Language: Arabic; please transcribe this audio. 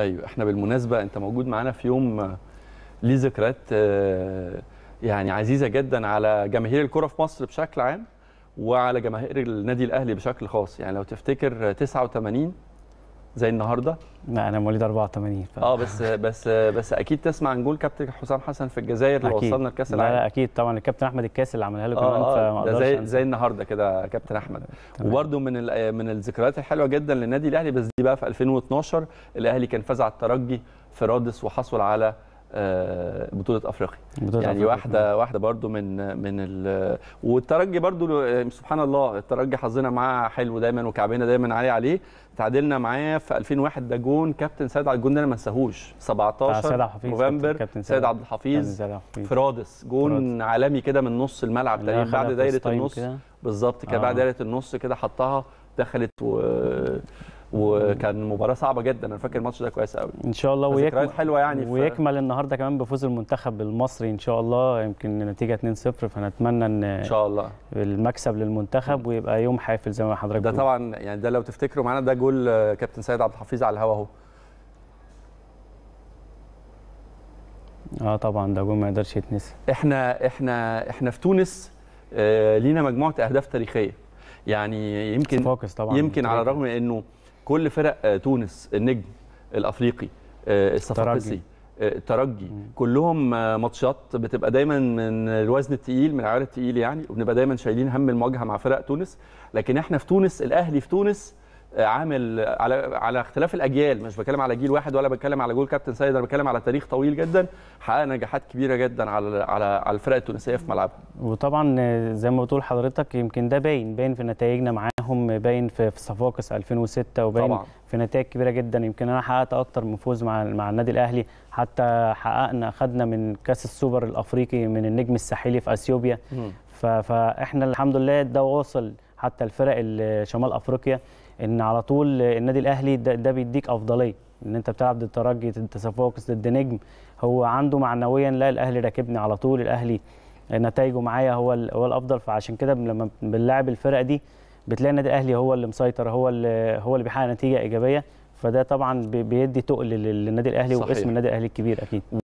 ايوه احنا بالمناسبه انت موجود معانا في يوم آه، ليه ذكريات آه، يعني عزيزه جدا على جماهير الكره في مصر بشكل عام وعلى جماهير النادي الاهلي بشكل خاص يعني لو تفتكر 89 آه، زي النهارده لا انا مواليد 84 ف... اه بس بس بس اكيد تسمع عن جول كابتن حسام حسن في الجزائر اللي وصلنا لكاس العالم لا, لا اكيد طبعا الكابتن احمد الكاس اللي عملها له آه، كمان آه فما زي أن... زي النهارده كده كابتن احمد وبرده من من الذكريات الحلوه جدا للنادي الاهلي بس دي بقى في 2012 الاهلي كان فاز على الترجي في رادس وحصل على آه، بطوله افريقيا بطولة يعني أفريقيا. واحده واحده برده من من ال... والترجي برده آه، سبحان الله الترجي حظنا معاه حلو دايما وكعبنا دايما عليه عليه تعادلنا معاه في 2001 ده جون كابتن سيد عبد الجون ده انا ما انساهوش 17 نوفمبر سيد عبد الحفيظ فرادس جون عالمي كده من نص الملعب تقريبا بعد دايره النص بالظبط كده بعد آه. دايره النص كده حطها دخلت و وكان مباراه صعبه جدا انا فاكر الماتش ده كويس قوي ان شاء الله ويكمل حلوه يعني ويكمل النهارده كمان بفوز المنتخب المصري ان شاء الله يمكن النتيجه 2-0 فنتمنى ان ان شاء الله المكسب للمنتخب ويبقى يوم حافل زي ما حضرتك ده طبعا يعني ده لو تفتكروا معانا ده جول آه، كابتن سيد عبد الحفيظ على الهوا اهو اه طبعا ده جول ما يقدرش يتنسي احنا احنا احنا في تونس آه لينا مجموعه اهداف تاريخيه يعني يمكن طبعا يمكن على الرغم انه كل فرق آه، تونس النجم الافريقي آه، الصفاقسي آه، الترجي كلهم ماتشات بتبقى دايما من الوزن الثقيل من العيار الثقيل يعني وبنبقى دايما شايلين هم المواجهه مع فرق تونس لكن احنا في تونس الاهلي في تونس عامل على على اختلاف الاجيال مش بتكلم على جيل واحد ولا بتكلم على جول كابتن سيد انا بتكلم على تاريخ طويل جدا حقق نجاحات كبيره جدا على على على الفرق التونسيه في ملعبها وطبعا زي ما بتقول حضرتك يمكن ده باين باين في نتائجنا معاهم باين في صفاقس 2006 وباين طبعا. في نتائج كبيره جدا يمكن انا حققت اكتر من فوز مع مع النادي الاهلي حتى حققنا اخذنا من كاس السوبر الافريقي من النجم الساحلي في اثيوبيا فاحنا الحمد لله ده واصل حتى الفرق شمال افريقيا ان على طول النادي الاهلي ده, ده بيديك افضليه ان انت بتلعب ضد الترجي ضد التفوقس ضد نجم هو عنده معنويا لا الاهلي راكبني على طول الاهلي نتائجه معايا هو هو الافضل فعشان كده لما بنلاعب الفرقه دي بتلاقي النادي الاهلي هو اللي مسيطر هو اللي هو اللي بيحقق نتيجه ايجابيه فده طبعا بيدي تقل للنادي الاهلي صحيح. واسم النادي الاهلي الكبير اكيد